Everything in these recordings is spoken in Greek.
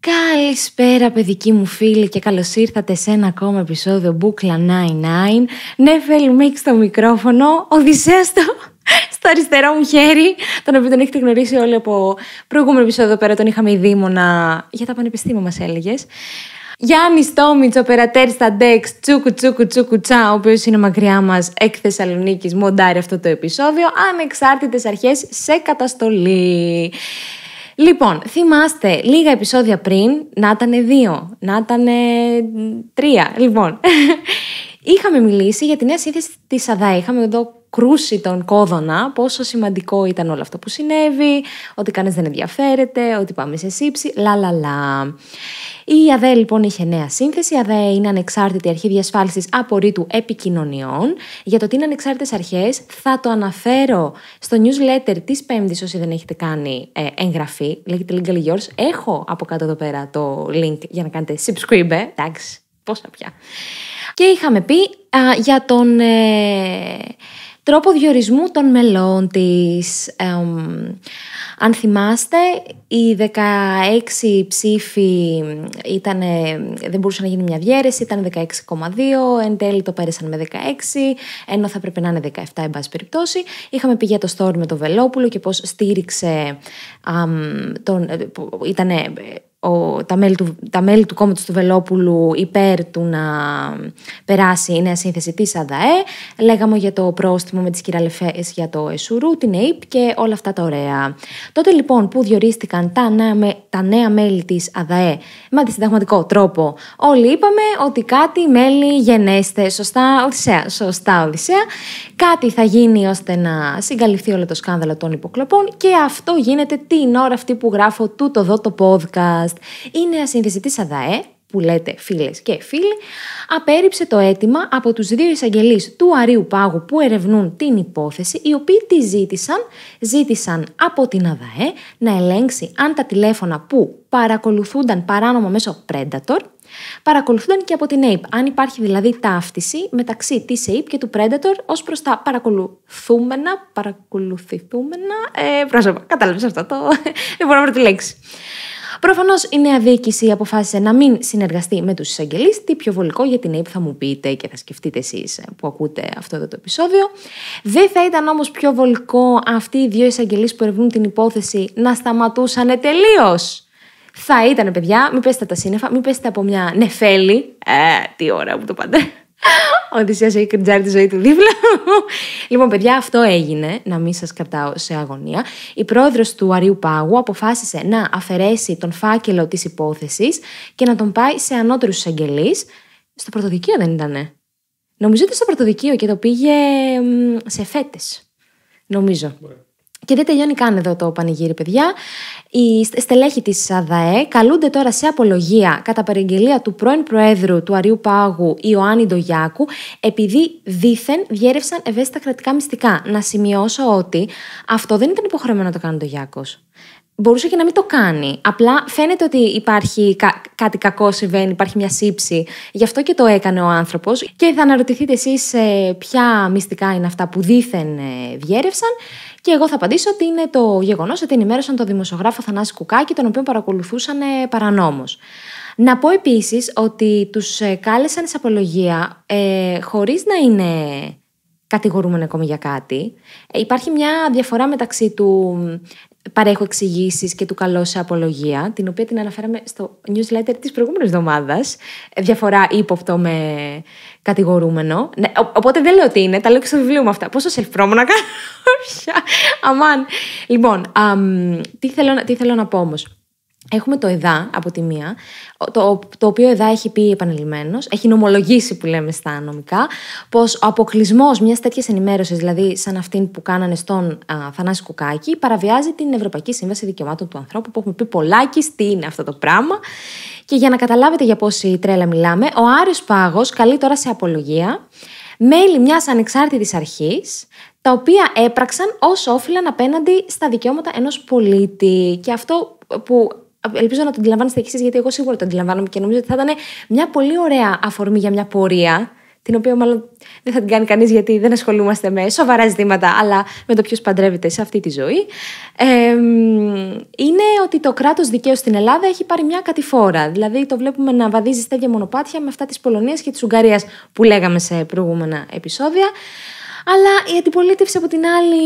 Καλησπέρα παιδική μου φίλη και καλώς ήρθατε σε ένα ακόμα επεισόδιο Μπούκλα 99 Νεφέλ Μίξ στο μικρόφωνο, Οδυσσέας το στο αριστερό μου χέρι Τον οποίο τον έχετε γνωρίσει όλοι από προηγούμενο επεισόδιο πέρα τον είχαμε η για τα πανεπιστήμια μας έλεγες Γιάννης Τόμιτ, ο περατέρ στα Ντεξ, τσούκου τσούκου τσούκου τσά, ο οποίος είναι μακριά μας εκ Θεσσαλονίκης, μοντάρει αυτό το επεισόδιο. Ανεξάρτητες αρχές σε καταστολή. Λοιπόν, θυμάστε λίγα επεισόδια πριν να ήταν δύο, να ήταν τρία. Λοιπόν, είχαμε μιλήσει για τη νέα σύνθεση της ΑΔΑ. Είχαμε εδώ κρούσει τον κόδωνα πόσο σημαντικό ήταν όλο αυτό που συνέβη, ότι κανείς δεν ενδιαφέρεται, ότι πάμε σε σύψη, λα λα λα. Η ΑΔΕ λοιπόν είχε νέα σύνθεση. Η ΑΔΕ είναι ανεξάρτητη αρχή διασφάλισης απορρίτου επικοινωνιών. Για το τι είναι ανεξάρτητες αρχές θα το αναφέρω στο newsletter της Πέμπτης όσοι δεν έχετε κάνει ε, εγγραφή. Λέγεται Legal Yours. Έχω από κάτω εδώ πέρα το link για να κάνετε subscribe. Ε. εντάξει, πόσα πια. Και είχαμε πει α, για τον... Ε, τρόπο διορισμού των μελών της. Ε, αν θυμάστε, οι 16 ψήφοι δεν μπορούσαν να γίνει μια διαίρεση, ήταν 16,2, εν τέλει το πέρασαν με 16, ενώ θα πρέπει να είναι 17, εν πάση περιπτώσει. Είχαμε πει για το story με τον Βελόπουλο και πώς στήριξε, α, τον, ε, ο, τα, μέλη του, τα του κόμματος του Βελόπουλου υπέρ του να περάσει η νέα σύνθεση της ΑΔΑΕ. Λέγαμε για το πρόστιμο με τις κυραλεφές για το ΕΣΟΥΡΟΥ, την ΕΙΠ και όλα αυτά τα ωραία. Τότε λοιπόν που διορίστηκαν τα νέα, τα νέα μέλη της ΑΔΑΕ με αντισυνταγματικό τρόπο, όλοι είπαμε ότι κάτι μέλη γενέστε, σωστά Οδυσσέα, σωστά Οδυσσέα, κάτι θα γίνει ώστε να συγκαλυφθεί όλο το σκάνδαλο των υποκλοπών και αυτό γίνεται την ώρα αυτή που γράφω τούτο εδώ το podcast podcast, η νέα σύνδεση της ΑΔΑΕ, που λέτε φίλες και φίλοι, απέρριψε το αίτημα από τους δύο εισαγγελείς του Αρίου Πάγου που ερευνούν την υπόθεση, οι οποίοι τη ζήτησαν, ζήτησαν από την ΑΔΑΕ να ελέγξει αν τα τηλέφωνα που παρακολουθούνταν παράνομα μέσω Predator, παρακολουθούνταν και από την APE. Αν υπάρχει δηλαδή ταύτιση μεταξύ της APE και του Predator ως προς τα παρακολουθούμενα, παρακολουθηθούμενα ε, πρόσωπα. Κατάλαβες αυτό το. Δεν μπορώ να τη λέξη. Προφανώς η νέα διοίκηση αποφάσισε να μην συνεργαστεί με τους εισαγγελείς. Τι πιο βολικό για την ΑΕΠ θα μου πείτε και θα σκεφτείτε εσείς που ακούτε αυτό εδώ το επεισόδιο. Δεν θα ήταν όμως πιο βολικό αυτοί οι δύο εισαγγελείς που ερευνούν την υπόθεση να σταματούσαν τελείως. Θα ήταν, παιδιά, μην πέστε τα σύννεφα, μην πέστε από μια νεφέλη. Ε, τι ώρα που το πάντα. Ο Οδυσσέας έχει κριτζάρει τη ζωή του δίπλα Λοιπόν, παιδιά, αυτό έγινε, να μην σας κρατάω σε αγωνία. Η πρόεδρος του Αριού Πάγου αποφάσισε να αφαιρέσει τον φάκελο της υπόθεσης και να τον πάει σε ανώτερους εισαγγελείς. Στο πρωτοδικείο δεν ήτανε. Νομίζω ότι στο πρωτοδικείο και το πήγε σε φέτες. Νομίζω. Και δεν τελειώνει καν εδώ το πανηγύρι, παιδιά. Οι στελέχοι της ΑΔΑΕ καλούνται τώρα σε απολογία κατά παραγγελία του πρώην Προέδρου του Αριού Πάγου Ιωάννη Ντογιάκου, επειδή δήθεν διέρευσαν ευαίσθητα κρατικά μυστικά. Να σημειώσω ότι αυτό δεν ήταν υποχρεωμένο να το κάνει ο Ντογιάκος μπορούσε και να μην το κάνει. Απλά φαίνεται ότι υπάρχει κάτι κακό συμβαίνει, υπάρχει μια σύψη. Γι' αυτό και το έκανε ο άνθρωπος. Και θα αναρωτηθείτε εσείς ε, ποια μυστικά είναι αυτά που δήθεν ε, διέρευσαν. Και εγώ θα απαντήσω ότι είναι το γεγονός ότι ενημέρωσαν τον δημοσιογράφο Θανάση Κουκάκη, τον οποίο παρακολουθούσαν ε, παρανόμως. Να πω επίσης ότι τους κάλεσαν σε απολογία ε, χωρίς να είναι κατηγορούμενοι ακόμη για κάτι. Υπάρχει μια διαφορά μεταξύ του παρέχω εξηγήσεις και του καλώ σε απολογία, την οποία την αναφέραμε στο newsletter της προηγούμενης εβδομάδας. Ε, διαφορά ύποπτο με κατηγορούμενο. Ναι, οπότε δεν λέω τι είναι, τα λέω και στο βιβλίο μου αυτά. σε ευπρόμο να κάνω. Αμάν. Λοιπόν, τι, θέλω, τι θέλω να πω όμως. Έχουμε το ΕΔΑ από τη μία, το, το οποίο ΕΔΑ έχει πει επανειλημμένος, έχει νομολογήσει που λέμε στα νομικά, πως ο αποκλεισμός μιας τέτοιας ενημέρωσης, δηλαδή σαν αυτήν που κάνανε στον α, Θανάση Κουκάκη, παραβιάζει την Ευρωπαϊκή Σύμβαση Δικαιωμάτων του Ανθρώπου, που έχουμε πει πολλάκι τι είναι αυτό το πράγμα. Και για να καταλάβετε για πόση τρέλα μιλάμε, ο Άριος Πάγος καλεί τώρα σε απολογία μέλη μιας ανεξάρτητης αρχής, τα οποία έπραξαν όσο όφυλαν απέναντι στα δικαιώματα ενός πολίτη. Και αυτό που Ελπίζω να το αντιλαμβάνεστε κι εσείς, γιατί εγώ σίγουρα το αντιλαμβάνομαι και νομίζω ότι θα ήταν μια πολύ ωραία αφορμή για μια πορεία, την οποία μάλλον δεν θα την κάνει κανείς γιατί δεν ασχολούμαστε με σοβαρά ζητήματα, αλλά με το ποιος παντρεύεται σε αυτή τη ζωή. Ε, είναι ότι το κράτος δικαίου στην Ελλάδα έχει πάρει μια κατηφόρα. Δηλαδή το βλέπουμε να βαδίζει στα ίδια μονοπάτια με αυτά της Πολωνίας και της Ουγγαρίας που λέγαμε σε προηγούμενα επεισόδια. Αλλά η αντιπολίτευση από την άλλη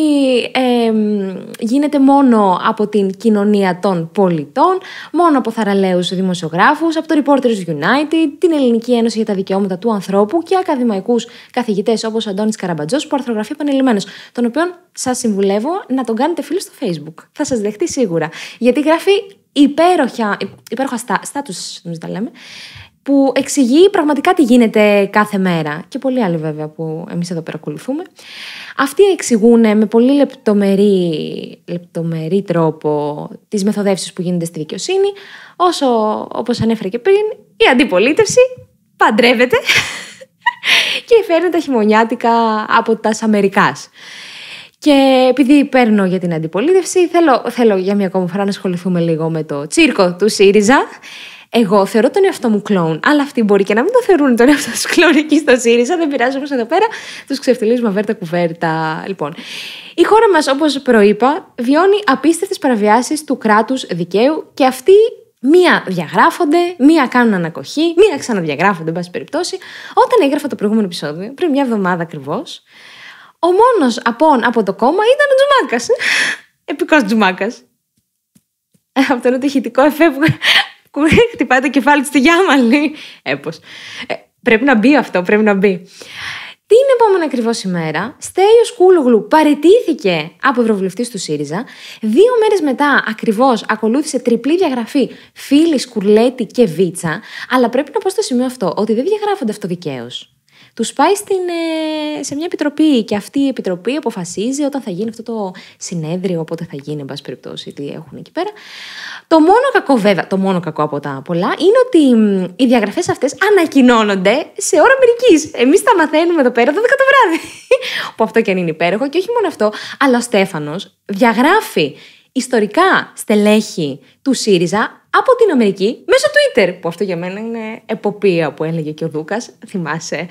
γίνεται μόνο από την κοινωνία των πολιτών, μόνο από θαραλέους δημοσιογράφους, από το Reporters United, την Ελληνική Ένωση για τα Δικαιώματα του Ανθρώπου και ακαδημαϊκούς καθηγητές όπως ο Αντώνης Καραμπατζός που αρθρογραφεί επανειλημμένος, τον οποίον σας συμβουλεύω να τον κάνετε φίλο στο Facebook. Θα σας δεχτεί σίγουρα, γιατί γράφει υπέροχα, υπέροχα στάτους, νομίζω τα λέμε, που εξηγεί πραγματικά τι γίνεται κάθε μέρα και πολλοί άλλοι βέβαια που εμείς εδώ παρακολουθούμε Αυτοί εξηγούν με πολύ λεπτομερή, λεπτομερή τρόπο τις μεθοδεύσεις που γίνονται στη δικαιοσύνη, όσο όπως ανέφερε και πριν η αντιπολίτευση παντρεύεται και φέρνει τα χειμωνιάτικα από τας Αμερικάς. Και επειδή παίρνω για την αντιπολίτευση, θέλω, θέλω για μια ακόμα φορά να ασχοληθούμε λίγο με το τσίρκο του ΣΥΡΙΖΑ. Εγώ θεωρώ τον εαυτό μου κλόουν, αλλά αυτοί μπορεί και να μην το θεωρούν τον εαυτό τους κλόουν εκεί στο ΣΥΡΙΖΑ. Δεν πειράζει όμω εδώ πέρα, τους ξεφτυλίζουμε αβέρτα κουβέρτα. Λοιπόν, η χώρα μας, όπως προείπα, βιώνει απίστευτες παραβιάσεις του κράτους δικαίου και αυτοί Μία διαγράφονται, μία κάνουν ανακοχή, μία ξαναδιαγράφονται, εν πάση περιπτώσει. Όταν έγραφα το προηγούμενο επεισόδιο, πριν μια εβδομάδα ακριβώς, ο μόνος απόν από το κόμμα ήταν ο Τζουμάκας. Επικός Τζουμάκας. Ε, αυτό το εφέ που χτυπάει το κεφάλι του στη Γιάμαλη. Έπως. Ε, πρέπει να μπει αυτό, πρέπει να μπει. Την επόμενη ακριβώς ημέρα, Στέλιο Κούλογλου παραιτήθηκε από ευρωβουλευτής του ΣΥΡΙΖΑ. Δύο μέρες μετά, ακριβώς, ακολούθησε τριπλή διαγραφή Φίλης, Κουρλέτη και Βίτσα. Αλλά πρέπει να πω στο σημείο αυτό ότι δεν διαγράφονται αυτοδικαίως τους πάει στην, ε, σε μια επιτροπή και αυτή η επιτροπή αποφασίζει όταν θα γίνει αυτό το συνέδριο, πότε θα γίνει, εν πάση περιπτώσει, τι έχουν εκεί πέρα. Το μόνο κακό, βέβαια, το μόνο κακό από τα πολλά είναι ότι οι διαγραφές αυτές ανακοινώνονται σε ώρα μερικής. Εμείς τα μαθαίνουμε εδώ πέρα 12 το βράδυ. που αυτό και αν είναι υπέροχο. Και όχι μόνο αυτό, αλλά ο Στέφανος διαγράφει ιστορικά στελέχη του ΣΥΡΙΖΑ από την Αμερική μέσω Twitter. Που αυτό για μένα είναι εποπία που έλεγε και ο Δούκας. Θυμάσαι.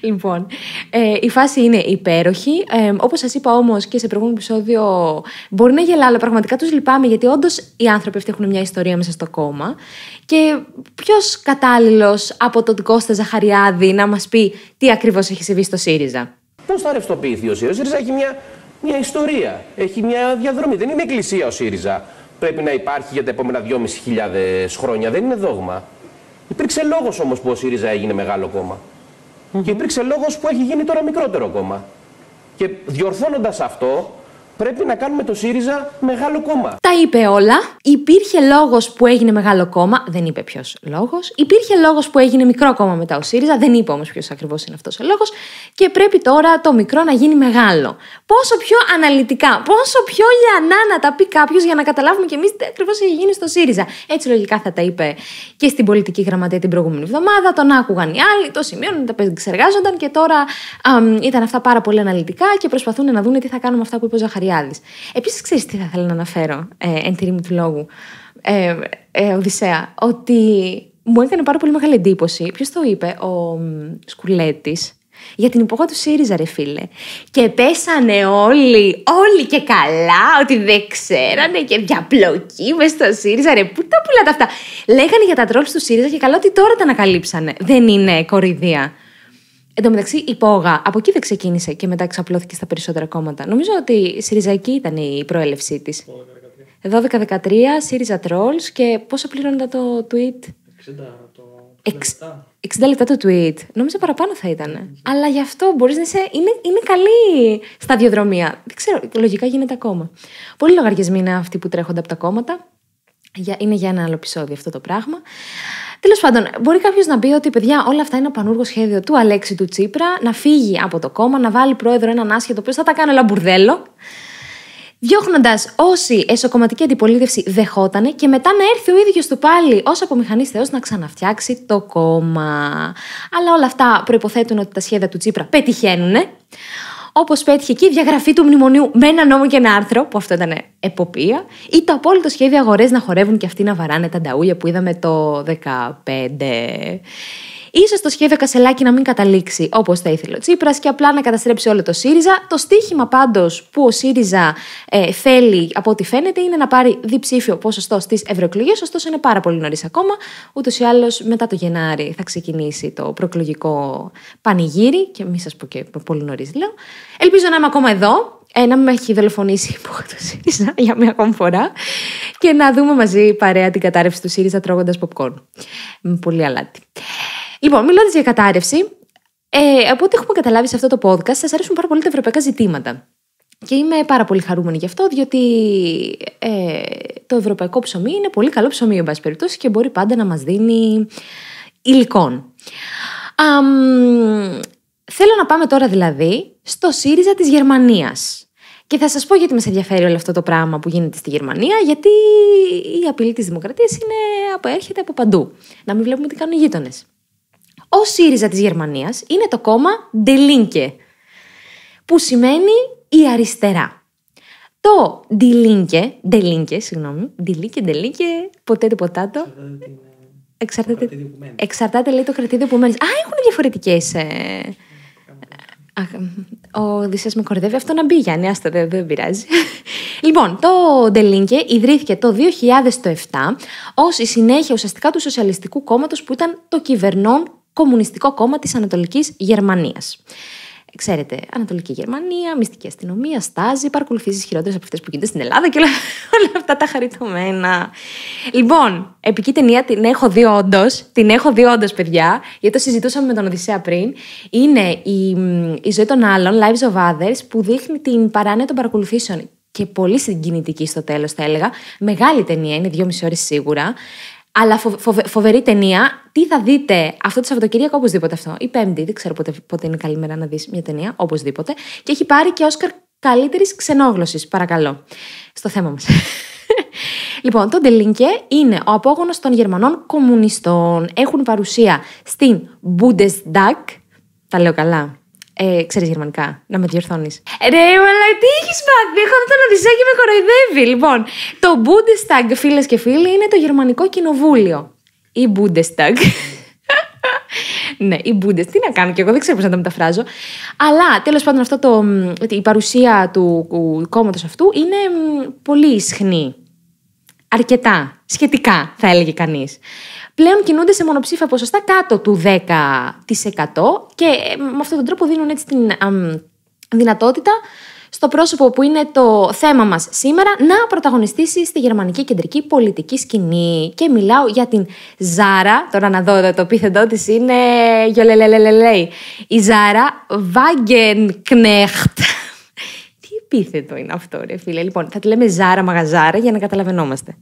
λοιπόν, ε, η φάση είναι υπέροχη. Ε, Όπως σας είπα όμως και σε προηγούμενο επεισόδιο, μπορεί να γελάω, αλλά πραγματικά τους λυπάμαι γιατί όντως οι άνθρωποι αυτοί έχουν μια ιστορία μέσα στο κόμμα. Και ποιος κατάλληλος από τον Κώστα Ζαχαριάδη να μας πει τι ακριβώς έχει συμβεί στο ΣΥΡΙΖΑ. Πώς θα ρευστοποιηθεί ο ΣΥΡΙΖΑ. Ο ΣΥΡΙΖΑ έχει μια, μια ιστορία. Έχει μια διαδρομή. Δεν είναι εκκλησία ο ΣΥΡΙΖΑ πρέπει να υπάρχει για τα επόμενα 2.500 χρόνια. Δεν είναι δόγμα. Υπήρξε λόγος όμως που ο ΣΥΡΙΖΑ έγινε μεγάλο κόμμα. Και υπήρξε λόγος που έχει γίνει τώρα μικρότερο κόμμα. Και διορθώνοντας αυτό, Πρέπει να κάνουμε το ΣΥΡΙΖΑ μεγάλο κόμμα. Τα είπε όλα. Υπήρχε λόγος που έγινε μεγάλο κόμμα. Δεν είπε ποιος λόγος. Υπήρχε λόγος που έγινε μικρό κόμμα μετά ο ΣΥΡΙΖΑ. Δεν είπε όμως ποιος ακριβώς είναι αυτός ο λόγος. Και πρέπει τώρα το μικρό να γίνει μεγάλο. Πόσο πιο αναλυτικά, πόσο πιο λιανά να τα πει κάποιος για να καταλάβουμε κι εμείς τι ακριβώς έχει γίνει στο ΣΥΡΙΖΑ. Έτσι λογικά θα τα είπε και στην πολιτική γραμματεία την προηγούμενη εβδομάδα. Τον άκουγαν οι άλλοι, το σημείωναν, τα επεξεργάζονταν και τώρα α, ήταν αυτά πάρα πολύ αναλυτικά και προσπαθούν να δουν τι θα κάνουμε αυτά που είπε ο Ζαχαρή Ζαχαριάδης. Επίσης, ξέρεις τι θα ήθελα να αναφέρω ε, εν τη μου του λόγου, ε, ε, Οδυσσέα, ότι μου έκανε πάρα πολύ μεγάλη εντύπωση. Ποιος το είπε, ο Σκουλέτης, για την υπόγεια του ΣΥΡΙΖΑ, ρε φίλε. Και πέσανε όλοι, όλοι και καλά, ότι δεν ξέρανε και διαπλοκή μες στο ΣΥΡΙΖΑ, ρε. Πού τα πουλάτε αυτά. Λέγανε για τα τρόλ του ΣΥΡΙΖΑ και καλά ότι τώρα τα ανακαλύψανε. Δεν είναι κορυδία. Εν τω μεταξύ, η Πόγα από εκεί δεν ξεκίνησε και μετά εξαπλώθηκε στα περισσότερα κόμματα. Νομίζω ότι η εκεί ήταν η προέλευσή της. 12-13, ΣΥΡΙΖΑ Trolls και πόσο πληρώνεται το tweet. 60, το... 60 λεπτά. το tweet. Νομίζω παραπάνω θα ηταν Αλλά γι' αυτό μπορείς να είσαι. Είναι, είναι καλή σταδιοδρομία. Δεν ξέρω, λογικά γίνεται ακόμα. Πολλοί λογαριασμοί είναι αυτοί που τρέχονται από τα κόμματα. Είναι για ένα άλλο επεισόδιο αυτό το πράγμα. Τέλος πάντων, μπορεί κάποιος να πει ότι παιδιά, όλα αυτά είναι ένα πανούργος σχέδιο του Αλέξη του Τσίπρα να φύγει από το κόμμα, να βάλει πρόεδρο έναν άσχετο ο οποίος θα τα κάνει όλα μπουρδέλο. Διώχνοντα όσοι εσωκομματική αντιπολίτευση δεχότανε και μετά να έρθει ο ίδιος του πάλι ως απομηχανής Θεός να ξαναφτιάξει το κόμμα. Αλλά όλα αυτά προποθέτουν ότι τα σχέδια του Τσίπρα πετυχαίνουνε. Όπως πέτυχε και η διαγραφή του μνημονίου με ένα νόμο και ένα άρθρο, που αυτό ήταν εποπία, ή το απόλυτο σχέδιο αγορές να χορεύουν και αυτοί να βαράνε τα νταούλια που είδαμε το 2015 σω το σχέδιο Κασελάκη να μην καταλήξει όπως θα ήθελε ο Τσίπρας και απλά να καταστρέψει όλο το ΣΥΡΙΖΑ. Το στίχημα πάντως που ο ΣΥΡΙΖΑ ε, θέλει, από ό,τι φαίνεται, είναι να πάρει διψήφιο ποσοστό στις ευρωεκλογές. Ωστόσο, είναι πάρα πολύ νωρίς ακόμα. Ούτως ή άλλως, μετά το Γενάρη θα ξεκινήσει το προεκλογικό πανηγύρι. Και μη σας πω και πολύ νωρίς, λέω. Ελπίζω να είμαι ακόμα εδώ. Ε, να με έχει δολοφονήσει η ΣΥΡΙΖΑ για μία ακόμη φορά και να δούμε μαζί παρέα την κατάρρευση του ΣΥΡΙΖΑ τρώγοντας popcorn. Με πολύ αλάτι. Λοιπόν, μιλώντας για κατάρρευση, ε, από ό,τι έχουμε καταλάβει σε αυτό το podcast, σας αρέσουν πάρα πολύ τα ευρωπαϊκά ζητήματα. Και είμαι πάρα πολύ χαρούμενη γι' αυτό, διότι ε, το ευρωπαϊκό ψωμί είναι πολύ καλό ψωμί, εν πάση περιπτώσει, και μπορεί πάντα να μας δίνει υλικών. Um, θέλω να πάμε τώρα δηλαδή στο ΣΥΡΙΖΑ της Γερμανίας. Και θα σας πω γιατί μας ενδιαφέρει όλο αυτό το πράγμα που γίνεται στη Γερμανία, γιατί η απειλή της δημοκρατίας είναι, έρχεται από παντού. Να μην βλέπουμε τι κάνουν οι γείτονες ο ΣΥΡΙΖΑ της Γερμανίας είναι το κόμμα Die Linke, που σημαίνει η αριστερά. Το Die Linke, Die Linke, συγγνώμη, Die Linke, Die Linke, το ποτάτο. Εξαρτάται, ε, εξαρτάται λέει το κρατήδιο που μένεις. Α, έχουν διαφορετικές... Ε... Ο Δησέ με κορδεύει. Αυτό να μπει, Γιάννη, άστα, δεν, δεν πειράζει. λοιπόν, το Ντελίνκε ιδρύθηκε το 2007 ως η συνέχεια ουσιαστικά του Σοσιαλιστικού Κόμματος που ήταν το κυβερνόν Κομμουνιστικό Κόμμα της Ανατολικής Γερμανίας. Ξέρετε, Ανατολική Γερμανία, μυστική αστυνομία, στάζει, παρακολουθήσει χειρότερε από αυτές που γίνεται στην Ελλάδα και όλα, όλα αυτά τα χαριτωμένα. Λοιπόν, επική ταινία την έχω δει όντως. Την έχω δει όντως, παιδιά, γιατί το συζητούσαμε με τον Οδυσσέα πριν. Είναι η, η ζωή των άλλων, Lives of Others, που δείχνει την παράνοια των παρακολουθήσεων. Και πολύ συγκινητική στο τέλος, θα έλεγα. Μεγάλη ταινία, είναι δυόμιση ώρες σίγουρα. Αλλά φοβερή ταινία. Τι θα δείτε αυτό το Σαββατοκύριακο, οπωσδήποτε αυτό. Η Πέμπτη, δεν ξέρω πότε, πότε είναι καλή μέρα να δεις μια ταινία, οπωσδήποτε. Και έχει πάρει και Όσκαρ καλύτερης ξενόγλωση, παρακαλώ. Στο θέμα μας. λοιπόν, το Ντελίνκε είναι ο απόγονος των Γερμανών κομμουνιστών. Έχουν παρουσία στην Bundesdag, Τα λέω καλά. Ε, Ξέρεις γερμανικά, να με διορθώνεις. Ε, ρε, αλλά τι έχεις πάθει. Έχω αυτό το και με κοροϊδεύει. Λοιπόν, το Bundestag, φίλες και φίλοι, είναι το γερμανικό κοινοβούλιο. Η Bundestag. ναι, η Bundestag. Τι να κάνω κι εγώ, δεν ξέρω πώς να τα μεταφράζω. Αλλά τέλος πάντων, αυτό το, η παρουσία του κόμματος αυτού είναι πολύ ισχνή. Αρκετά. Σχετικά, θα έλεγε κανείς πλέον κινούνται σε μονοψήφια ποσοστά κάτω του 10% και ε, με αυτόν τον τρόπο δίνουν έτσι την δυνατότητα στο πρόσωπο που είναι το θέμα μας σήμερα να πρωταγωνιστήσει στη γερμανική κεντρική πολιτική σκηνή. Και μιλάω για την Ζάρα, τώρα να δω το επίθετό της είναι γιολελελελελέι. Η Ζάρα Βάγγενκνεχτ Τι επίθετο είναι αυτό ρε φίλε. Λοιπόν, θα τη λέμε Ζάρα Μαγαζάρα για να καταλαβαίνόμαστε.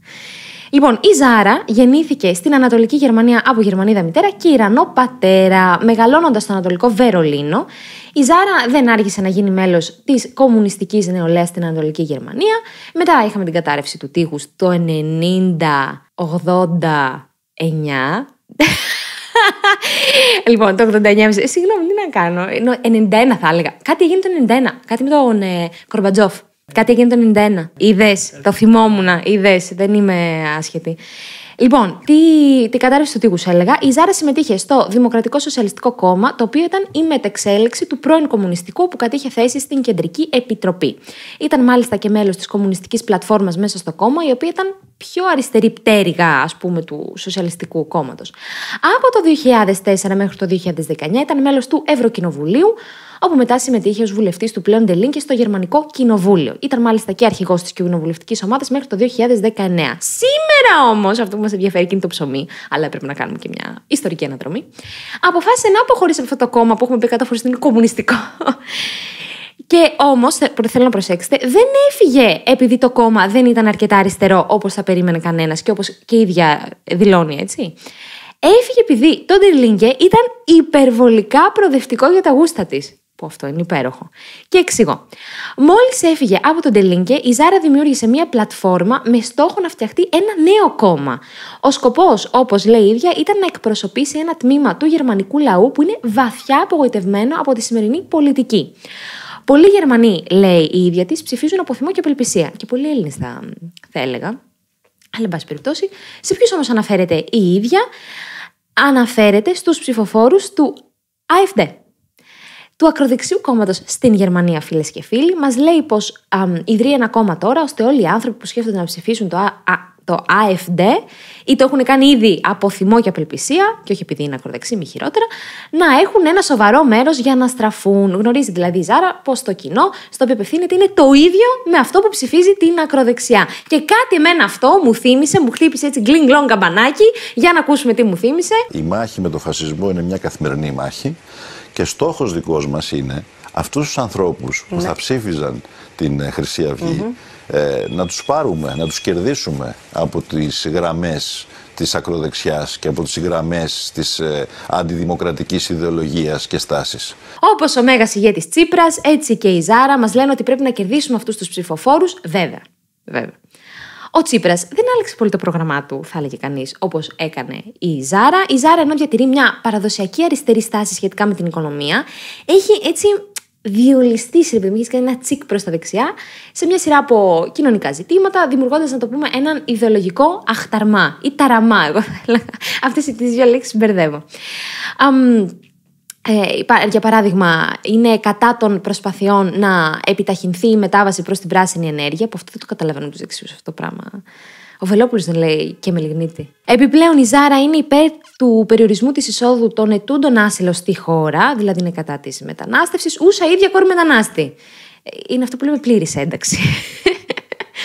Λοιπόν, η Ζάρα γεννήθηκε στην Ανατολική Γερμανία από Γερμανίδα μητέρα και Ιρανό πατέρα. Μεγαλώνοντας στο Ανατολικό Βερολίνο, η Ζάρα δεν άργησε να γίνει μέλος της κομμουνιστικής νεολαίας στην Ανατολική Γερμανία. Μετά είχαμε την κατάρρευση του τείχους το 90, 89. λοιπόν, το 89. Συγγνώμη, τι να κάνω. 91 θα έλεγα. Κάτι έγινε το 91. Κάτι με τον ε, Κορμπατζόφ. Κάτι έγινε το 91. Είδες, το θυμόμουν, είδες, δεν είμαι άσχετη. Λοιπόν, τι, τι κατάρρευση του τείχου έλεγα. Η Ζάρα συμμετείχε στο Δημοκρατικό Σοσιαλιστικό Κόμμα, το οποίο ήταν η μετεξέλιξη του πρώην κομμουνιστικού που κατήχε θέση στην Κεντρική Επιτροπή. Ήταν μάλιστα και μέλος της κομμουνιστικής πλατφόρμας μέσα στο κόμμα, η οποία ήταν πιο αριστερή πτέρυγα, ας πούμε, του Σοσιαλιστικού κόμματος. Από το 2004 μέχρι το 2019 ήταν μέλος του Ευρωκοινοβουλίου, όπου μετά συμμετείχε ως βουλευτής του πλέον Ντελίν και στο Γερμανικό Κοινοβούλιο. Ήταν μάλιστα και αρχηγός της κοινοβουλευτικής ομάδας μέχρι το 2019 όμως, αυτό που μας ενδιαφέρει και είναι το ψωμί, αλλά πρέπει να κάνουμε και μια ιστορική αναδρομή. Αποφάσισε να αποχωρήσει από αυτό το κόμμα που έχουμε πει κατά φορέ είναι κομμουνιστικό. Και όμως, θέλω να προσέξετε, δεν έφυγε επειδή το κόμμα δεν ήταν αρκετά αριστερό όπως θα περίμενε κανένας και όπως και η ίδια δηλώνει, έτσι. Έφυγε επειδή το Ντερλίνγκε ήταν υπερβολικά προοδευτικό για τα γούστα της αυτό είναι υπέροχο. Και εξηγώ. Μόλις έφυγε από τον Τελίνκε, η Ζάρα δημιούργησε μια πλατφόρμα με στόχο να φτιαχτεί ένα νέο κόμμα. Ο σκοπός, όπως λέει η ίδια, ήταν να εκπροσωπήσει ένα τμήμα του γερμανικού λαού που είναι βαθιά απογοητευμένο από τη σημερινή πολιτική. Πολλοί Γερμανοί, λέει η ίδια της, ψηφίζουν από θυμό και απελπισία. Και πολλοί Έλληνες θα, έλεγα. Αλλά, εν πάση περιπτώσει, σε ποιους όμως αναφέρεται η ίδια, αναφέρεται στους ψηφοφόρους του AFD, του ακροδεξιού κόμματος στην Γερμανία, φίλες και φίλοι. Μας λέει πως ιδρύει ένα κόμμα τώρα, ώστε όλοι οι άνθρωποι που σκέφτονται να ψηφίσουν το, Α, το AFD, ή το έχουν κάνει ήδη από θυμό και απελπισία, και όχι επειδή είναι ακροδεξί, μη χειρότερα, να έχουν ένα σοβαρό μέρος για να στραφούν. Γνωρίζει δηλαδή η Ζάρα πως το κοινό στο οποίο απευθύνεται είναι το ίδιο με αυτό που ψηφίζει την ακροδεξιά. Και κάτι εμένα αυτό μου θύμισε, μου χτύπησε έτσι γκλινγκλόν καμπανάκι, για να ακούσουμε τι μου θύμισε. Η μάχη με τον φασισμό είναι μια καθημερινή μάχη. Και στόχος δικός μας είναι αυτούς τους ανθρώπους που ναι. θα ψήφιζαν την ε, Χρυσή Αυγή, ε, να τους πάρουμε, να τους κερδίσουμε από τις γραμμές της ακροδεξιάς και από τις γραμμές της ε, αντιδημοκρατικής ιδεολογίας και στάσης. Όπως ο μέγας ηγέτης Τσίπρας, έτσι και η Ζάρα μας λένε ότι πρέπει να κερδίσουμε αυτούς τους ψηφοφόρους, βέβαια. βέβαια. Ο Τσίπρας δεν άλλαξε πολύ το πρόγραμμά του, θα έλεγε κανείς, όπως έκανε η Ζάρα. Η Ζάρα, ενώ διατηρεί μια παραδοσιακή αριστερή στάση σχετικά με την οικονομία, έχει έτσι διολιστεί σε επειδή κάνει ένα τσικ προς τα δεξιά σε μια σειρά από κοινωνικά ζητήματα, δημιουργώντας, να το πούμε, έναν ιδεολογικό αχταρμά ή ταραμά. Εγώ θα έλεγα. Αυτές δύο λέξεις μπερδεύω. Ε, για παράδειγμα, είναι κατά των προσπαθειών να επιταχυνθεί η μετάβαση προς την πράσινη ενέργεια, που αυτό δεν το καταλαβαίνουν τους δεξιούς αυτό το πράγμα. Ο Βελόπουλος δεν λέει και με λιγνίτη. Επιπλέον, η Ζάρα είναι υπέρ του περιορισμού της εισόδου των ετούντων άσυλο στη χώρα, δηλαδή είναι κατά της μετανάστευσης, ούσα ίδια κόρη μετανάστη. Ε, είναι αυτό που λέμε πλήρης ένταξη.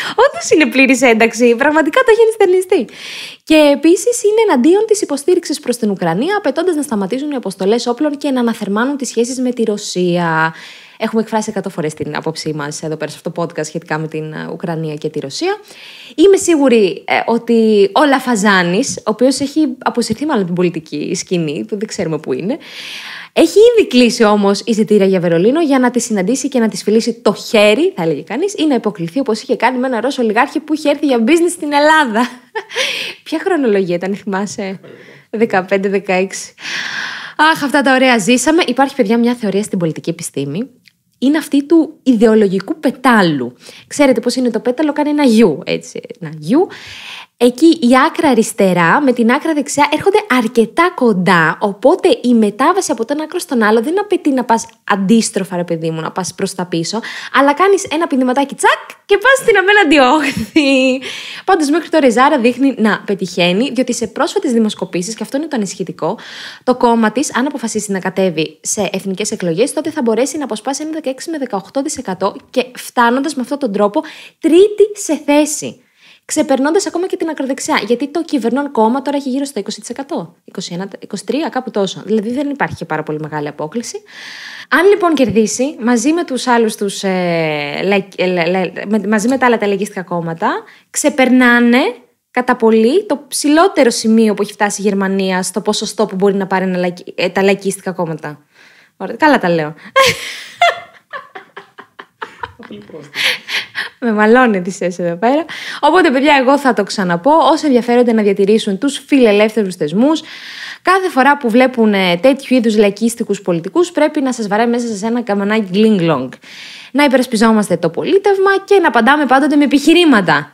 Όντως είναι πλήρης ένταξη. Πραγματικά το έχεις ενστερνιστεί. Και επίσης είναι εναντίον της υποστήριξης προς την Ουκρανία, απαιτώντας να σταματήσουν οι αποστολές όπλων και να αναθερμάνουν τις σχέσεις με τη Ρωσία. Έχουμε εκφράσει 100 φορές την άποψή μας εδώ πέρα σε αυτό το podcast σχετικά με την ε, Ουκρανία και τη Ρωσία. Είμαι σίγουρη ε, ότι ο Λαφαζάνης, ο οποίος έχει αποσυρθεί μάλλον από την πολιτική σκηνή, που δεν ξέρουμε πού είναι, έχει ήδη κλείσει όμως εισιτήρια για Βερολίνο για να τη συναντήσει και να της φιλήσει το χέρι, θα έλεγε κανείς, ή να υποκληθεί όπως είχε κάνει με ένα Ρώσο λιγάρχη που είχε έρθει για business στην Ελλάδα. Ποια χρονολογία ήταν, θυμάσαι. 15-16. Αχ, αυτά τα ωραία ζήσαμε. Υπάρχει, παιδιά, μια θεωρία στην πολιτική επιστήμη είναι αυτή του ιδεολογικού πετάλου. Ξέρετε πώς είναι το πέταλο, κάνει ένα γιου, έτσι, ένα γιου. Εκεί η άκρα αριστερά με την άκρα δεξιά έρχονται αρκετά κοντά, οπότε η μετάβαση από τον άκρο στον άλλο δεν απαιτεί να πας αντίστροφα ρε παιδί μου, να πας προς τα πίσω, αλλά κάνεις ένα πηδηματάκι τσακ και πας στην απέναντι όχθη. Πάντως μέχρι τώρα η Ζάρα δείχνει να πετυχαίνει, διότι σε πρόσφατες δημοσκοπήσεις, και αυτό είναι το ανησυχητικό, το κόμμα της αν αποφασίσει να κατέβει σε εθνικές εκλογές, τότε θα μπορέσει να αποσπάσει ένα 16 με 18% και φτάνοντας με αυτόν τον τρόπο τρίτη σε θέση. Ξεπερνώντας ακόμα και την ακροδεξιά. Γιατί το κυβερνών κόμμα τώρα έχει γύρω στο 20%. 21, 23, κάπου τόσο. Δηλαδή δεν υπάρχει και πάρα πολύ μεγάλη απόκληση. Αν λοιπόν κερδίσει μαζί με, τους άλλους τους, ε, με, μαζί με τα άλλα τα λαϊκιστικά κόμματα, ξεπερνάνε κατά πολύ το ψηλότερο σημείο που έχει φτάσει η Γερμανία στο ποσοστό που μπορεί να πάρει ε, τα λαϊκίστικα κόμματα. καλά τα λέω. Με μαλώνει τη θέση εδώ πέρα. Οπότε, παιδιά, εγώ θα το ξαναπώ. Όσοι ενδιαφέρονται να διατηρήσουν τους φιλελεύθερους θεσμούς, κάθε φορά που βλέπουν ε, τέτοιου είδους λαϊκίστικους πολιτικούς, πρέπει να σας βαράει μέσα σε ένα καμανάκι γκλίνγκλονγκ. Να υπερασπιζόμαστε το πολίτευμα και να απαντάμε πάντοτε με επιχειρήματα,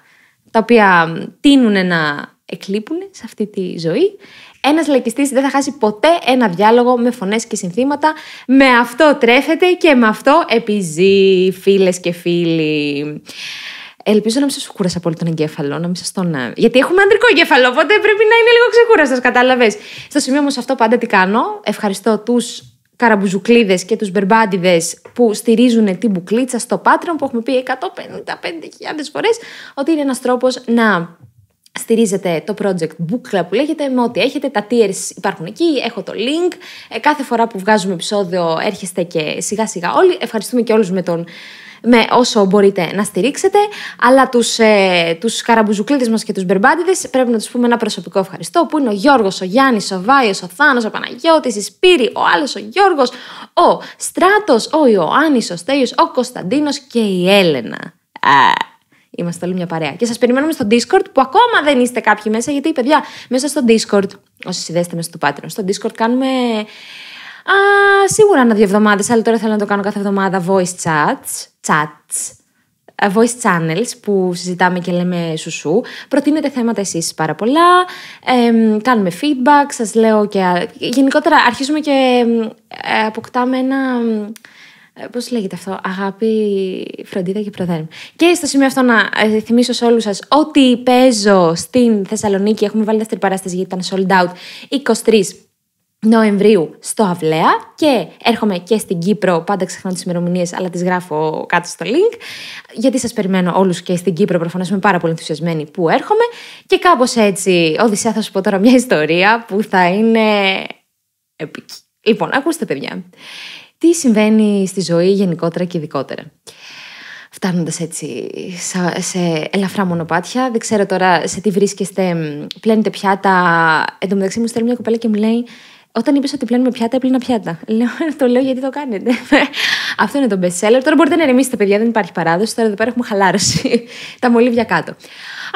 τα οποία τείνουν να εκλείπουν σε αυτή τη ζωή. Ένας λαϊκιστής δεν θα χάσει ποτέ ένα διάλογο με φωνές και συνθήματα. Με αυτό τρέφεται και με αυτό επιζεί, φίλες και φίλοι. Ελπίζω να μην σας κούρασα πολύ τον εγκέφαλο, να μην σας τον. Ε, γιατί έχουμε αντρικό εγκέφαλο, οπότε πρέπει να είναι λίγο ξεκούραστος, κατάλαβες. Στο σημείο όμως αυτό πάντα τι κάνω. Ευχαριστώ τους καραμπουζουκλίδες και τους μπερμπάντιδες που στηρίζουν την μπουκλίτσα στο Patreon, που έχουμε πει 155.000 φορές ότι είναι ένας τρόπος να στηρίζετε το project Book Club που λέγεται με ό,τι έχετε, τα tiers υπάρχουν εκεί, έχω το link. Ε, κάθε φορά που βγάζουμε επεισόδιο έρχεστε και σιγά σιγά όλοι. Ευχαριστούμε και όλους με τον με όσο μπορείτε να στηρίξετε, αλλά τους, ε, τους καραμπουζουκλίδες μας και τους μπερμπάντιδες πρέπει να τους πούμε ένα προσωπικό ευχαριστώ που είναι ο Γιώργος, ο Γιάννης, ο Βάιος, ο Θάνος, ο Παναγιώτης, η Σπύρη, ο άλλος ο Γιώργος, ο Στράτος, ο Ιωάννης, ο Στέλιος, ο Κωνσταντίνος και η Έλενα. Είμαστε όλοι μια παρέα. Και σας περιμένουμε στο Discord που ακόμα δεν είστε κάποιοι μέσα, γιατί παιδιά, μέσα στο Discord, όσοι συνδέστε μέσα στο Patreon, στο Discord κάνουμε. Α, σίγουρα ένα-δύο εβδομάδες, αλλά τώρα θέλω να το κάνω κάθε εβδομάδα voice chats. Chats ε, voice channels που συζητάμε και λέμε σουσού. Προτείνετε θέματα εσείς πάρα πολλά, κάνουμε feedback, σας λέω και... Γενικότερα αρχίζουμε και ε, αποκτάμε ένα ε, Πώς λέγεται αυτό, Αγάπη, Φροντίδα και Προδέρμη... Και στο σημείο αυτό να ε, θυμίσω σε όλους σας ότι παίζω στην Θεσσαλονίκη. Έχουμε βάλει δεύτερη παράσταση γιατί ήταν sold out 23 Νοεμβρίου στο Αυλαία και έρχομαι και στην Κύπρο. Πάντα ξεχνάω τις ημερομηνίες, αλλά τις γράφω κάτω στο link. Γιατί σας περιμένω όλους και στην Κύπρο, προφανώς είμαι πάρα πολύ ενθουσιασμένη που έρχομαι. Και κάπως έτσι, Οδυσσέα, θα σου πω τώρα μια ιστορία που θα είναι Λοιπόν, ακούστε, παιδιά τι συμβαίνει στη ζωή γενικότερα και ειδικότερα. Φτάνοντας έτσι σε ελαφρά μονοπάτια, δεν ξέρω τώρα σε τι βρίσκεστε, πλένετε πιάτα. Εν τω μεταξύ μου στέλνει μια κοπέλα και μου λέει όταν είπες ότι πλένουμε πιάτα, έπλυνα πιάτα. Λέω, το λέω γιατί το κάνετε. Αυτό είναι το best seller. Τώρα μπορείτε να ρεμίσετε, παιδιά, δεν υπάρχει παράδοση. Τώρα εδώ πέρα έχουμε χαλάρωση. τα μολύβια κάτω.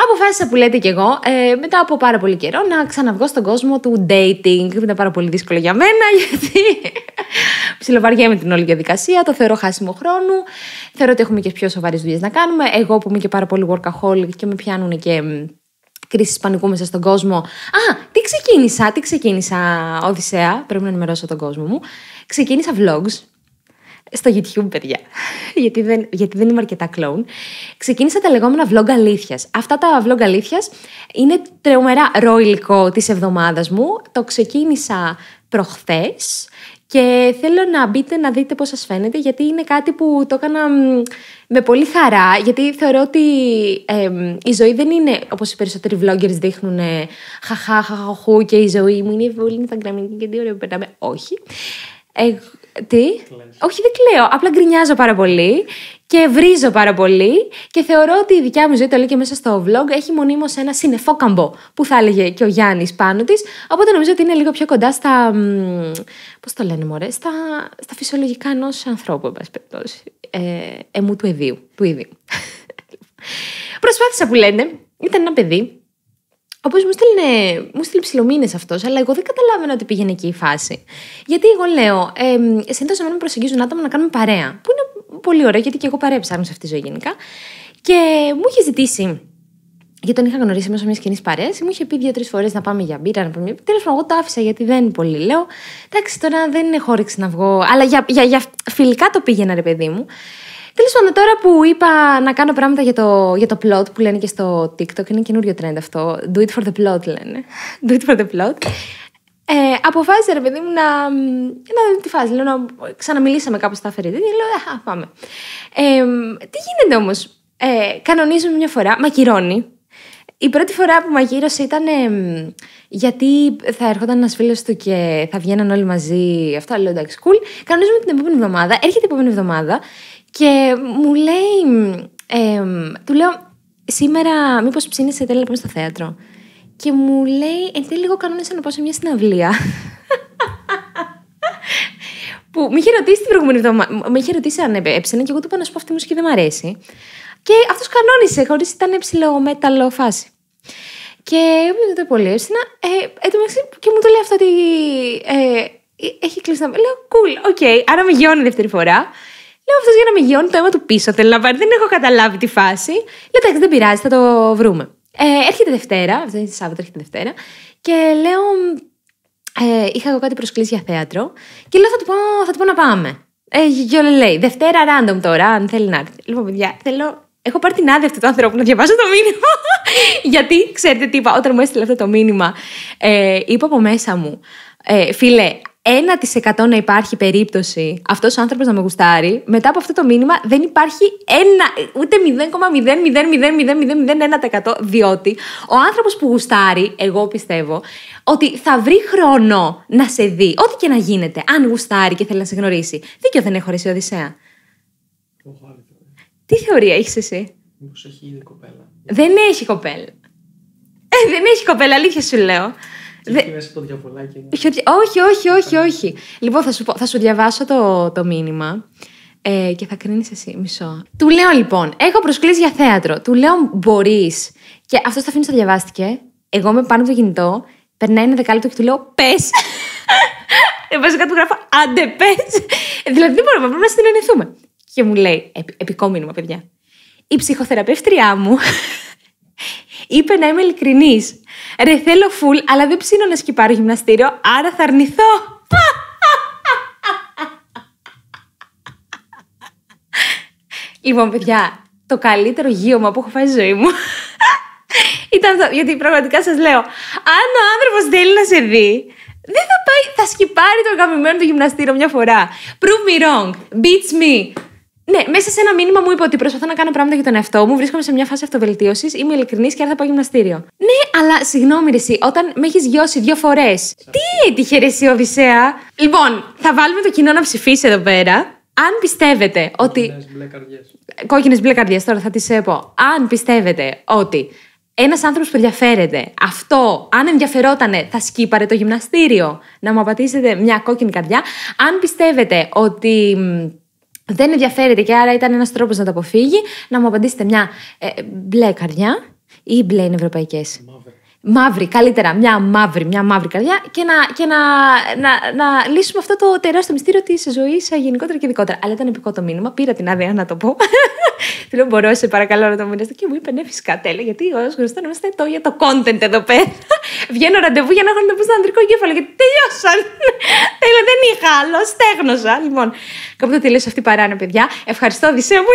Αποφάσισα που λέτε κι εγώ, ε, μετά από πάρα πολύ καιρό, να ξαναβγω στον κόσμο του dating. Ήταν πάρα πολύ δύσκολο για μένα, γιατί ψιλοβαριέμαι την όλη διαδικασία. Το θεωρώ χάσιμο χρόνου. Θεωρώ ότι έχουμε και πιο σοβαρές δουλειές να κάνουμε. Εγώ που είμαι και πάρα πολύ workaholic και με πιάνουν και κρίση πανικού μέσα στον κόσμο. Α, τι ξεκίνησα, τι ξεκίνησα, Οδυσσέα, πρέπει να ενημερώσω τον κόσμο μου. Ξεκίνησα vlogs, στο YouTube, παιδιά. γιατί, δεν, γιατί δεν είμαι αρκετά κλόουν. Ξεκίνησα τα λεγόμενα vlog αλήθειας. Αυτά τα vlog αλήθειας είναι τρομερά ρο υλικό της εβδομάδας μου. Το ξεκίνησα προχθές και θέλω να μπείτε να δείτε πώς σας φαίνεται γιατί είναι κάτι που το έκανα με πολύ χαρά γιατί θεωρώ ότι η ζωή δεν είναι όπως οι περισσότεροι vloggers δείχνουν ε, χαχά, χαχαχού και η ζωή μου είναι πολύ Instagram και τι ωραίο περνάμε. Όχι. Ε, τι? Όχι, δεν κλαίω. Απλά γκρινιάζω πάρα πολύ και βρίζω πάρα πολύ και θεωρώ ότι η δικιά μου ζωή, το λέει και μέσα στο vlog, έχει μονίμως ένα συνεφόκαμπο που θα έλεγε και ο Γιάννης πάνω της, οπότε νομίζω ότι είναι λίγο πιο κοντά στα, πώς το λένε μωρέ, στα, στα φυσιολογικά ενός ανθρώπου, εν πάση περιπτώσει, εμού ε, του του ίδιου. Προσπάθησα που λένε, ήταν ένα παιδί Οπότε μου στείλνε, μου στείλει ψηλομήνες αυτός, αλλά εγώ δεν καταλάβαινα ότι πήγαινε εκεί η φάση. Γιατί εγώ λέω, ε, συνήθω εμένα με προσεγγίζουν άτομα να κάνουμε παρέα. Που είναι πολύ ωραίο, γιατί και εγώ παρέα ψάχνω σε αυτή τη ζωή γενικά. Και μου είχε ζητήσει γιατί τον είχα γνωρίσει Μέσα μιας κοινής παρέας, μου είχε πει δύο-τρει φορές να πάμε για μπύρα, να πούμε. Τέλος πάντων, εγώ το άφησα γιατί δεν πολύ λέω. Εντάξει, τώρα δεν είναι χώριξη να βγω. Αλλά για, για, για φιλικά το πήγαινα, ρε παιδί μου. Τέλος πάντων, τώρα που είπα να κάνω πράγματα για το, για το plot που λένε και στο TikTok, είναι καινούριο trend αυτό. Do it for the plot λένε. Do it for the plot. Ε, αποφάσισα ρε παιδί μου να, να δω τη φάση. Λέω να ξαναμιλήσαμε κάπου στα αφαιρετή. Λέω, α, πάμε. Ε, τι γίνεται όμως. Ε, κανονίζουμε μια φορά, μακυρώνει. Η πρώτη φορά που μαγείρωσε ήταν γιατί θα έρχονταν ένας φίλος του και θα βγαίναν όλοι μαζί. Αυτά λέω εντάξει, cool. Κανονίζουμε την επόμενη εβδομάδα. Έρχεται η επόμενη εβδομάδα και μου λέει, ε, του λέω, σήμερα μήπως ψήνεσαι τέλο να πάμε στο θέατρο. Και μου λέει, εν τέλει λίγο κανόνισα να πάω σε μια συναυλία. που με είχε ρωτήσει την προηγούμενη εβδομάδα. Με είχε ρωτήσει αν έψανε και εγώ του είπα να σου πω αυτή η μουσική δεν μου αρέσει. Και αυτός κανόνισε, χωρίς ήταν ψηλό μέταλλο φάση. Και είπε πολύ έψινα. Ε, και μου το λέει αυτό ότι. Ε, ε έχει κλείσει να. Λέω, κουλ, οκ. Άρα με γιώνει δεύτερη φορά. Λέω αυτός για να με το αίμα του πίσω. Θέλω να πάρει. Δεν έχω καταλάβει τη φάση. Λέω εντάξει, δεν πειράζει, θα το βρούμε. Ε, έρχεται Δευτέρα, αυτό είναι Σάββατο, έρχεται Δευτέρα. Και λέω. Ε, είχα εγώ κάτι προσκλήσει για θέατρο. Και λέω θα του πω, θα του πω να πάμε. Ε, Γιόλε λέει. Δευτέρα random τώρα, αν θέλει να έρθει. Λοιπόν, παιδιά, θέλω. Έχω πάρει την άδεια αυτού του ανθρώπου να διαβάσω το μήνυμα. Γιατί, ξέρετε τι είπα, όταν μου έστειλε αυτό το μήνυμα, ε, είπα από μέσα μου. Ε, φίλε, 1% να υπάρχει περίπτωση αυτός ο άνθρωπος να με γουστάρει, μετά από αυτό το μήνυμα δεν υπάρχει ένα, ούτε 0,0000001%. Διότι ο άνθρωπο που γουστάρει, εγώ πιστεύω, ότι θα βρει χρόνο να σε δει, ό,τι και να γίνεται, αν γουστάρει και θέλει να σε γνωρίσει. Δίκιο δεν έχω ρεσί Οδυσσέα. Τι θεωρία έχει εσύ. Μήπω έχει ήδη κοπέλα. Δεν έχει κοπέλα. Ε, δεν έχει κοπέλα, αλήθεια σου λέω. Δε... μέσα το διαβολάκι. Όχι, όχι, όχι, όχι. Λοιπόν, θα σου, θα σου διαβάσω το, το μήνυμα. Ε, και θα κρίνεις εσύ. Μισό. Του λέω λοιπόν, έχω προσκλήσει για θέατρο. Του λέω, μπορείς. Και αυτό το αφήνεις το διαβάστηκε. Εγώ είμαι πάνω από το κινητό. Περνάει ένα δεκάλεπτο και του λέω, πες. Ε, βασικά του γράφω, άντε πες. δηλαδή δεν μπορούμε, πρέπει να συνενεθούμε. Και μου λέει, επικό μήνυμα, παιδιά. Η ψυχοθεραπεύτριά μου είπε να είμαι ειλικρινής Ρε θέλω φουλ, αλλά δεν ψήνω να σκυπάρω γυμναστήριο, άρα θα αρνηθώ. λοιπόν, παιδιά, το καλύτερο γύωμα που έχω φάει στη ζωή μου. Ήταν αυτό. γιατί πραγματικά σας λέω, αν ο άνθρωπος θέλει να σε δει, δεν θα πάει, θα σκυπάρει το αγαπημένο του γυμναστήριο μια φορά. Prove me wrong. Beats me. Ναι, μέσα σε ένα μήνυμα μου είπε ότι προσπαθώ να κάνω πράγματα για τον εαυτό μου. Βρίσκομαι σε μια φάση αυτοβελτίωσης. Είμαι ειλικρινής και έρθα από πάω γυμναστήριο. Ναι, αλλά συγγνώμη, ρε, όταν με έχεις γιώσει δύο φορές. Τι έτυχε, Ρεσί, Οδυσσέα. Λοιπόν, θα βάλουμε το κοινό να ψηφίσει εδώ πέρα. Αν πιστεύετε ότι. Κόκκινες μπλε καρδιές, τώρα θα τις έπω. Ε, αν πιστεύετε ότι ένας άνθρωπος που ενδιαφέρεται, αυτό, αν ενδιαφερόταν, θα σκύπαρε το γυμναστήριο να μου απαντήσετε μια κόκκινη καρδιά. Αν πιστεύετε ότι δεν ενδιαφέρεται και άρα ήταν ένας τρόπος να το αποφύγει, να μου απαντήσετε μια ε, μπλε καρδιά ή μπλε είναι ευρωπαϊκές μαύρη, καλύτερα, μια μαύρη, μια μαύρη καρδιά και να, και να, να, να λύσουμε αυτό το τεράστιο μυστήριο της ζωής ε, γενικότερα και ειδικότερα. Αλλά ήταν επικό το μήνυμα, πήρα την άδεια να το πω. Του λέω: Μπορώ, σε παρακαλώ να το μοιραστώ. Και μου είπε: Ναι, φυσικά τέλεια, γιατί ως γνωστό είμαστε το για το content εδώ πέρα. Βγαίνω ραντεβού για να έχω να το πω στον αντρικό κέφαλο, γιατί τελειώσαν. Τέλο, δεν είχα άλλο, στέγνωσα. Λοιπόν, το τελείωσε αυτή η παιδιά. Ευχαριστώ, Δησέ μου.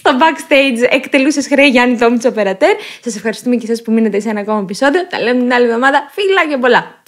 στο backstage εκτελούσες χρέη Γιάννη Τόμιτσο Περατέρ. Σας ευχαριστούμε και εσάς που μείνετε σε ένα ακόμα επεισόδιο. Τα λέμε την άλλη εβδομάδα. Φίλα και πολλά.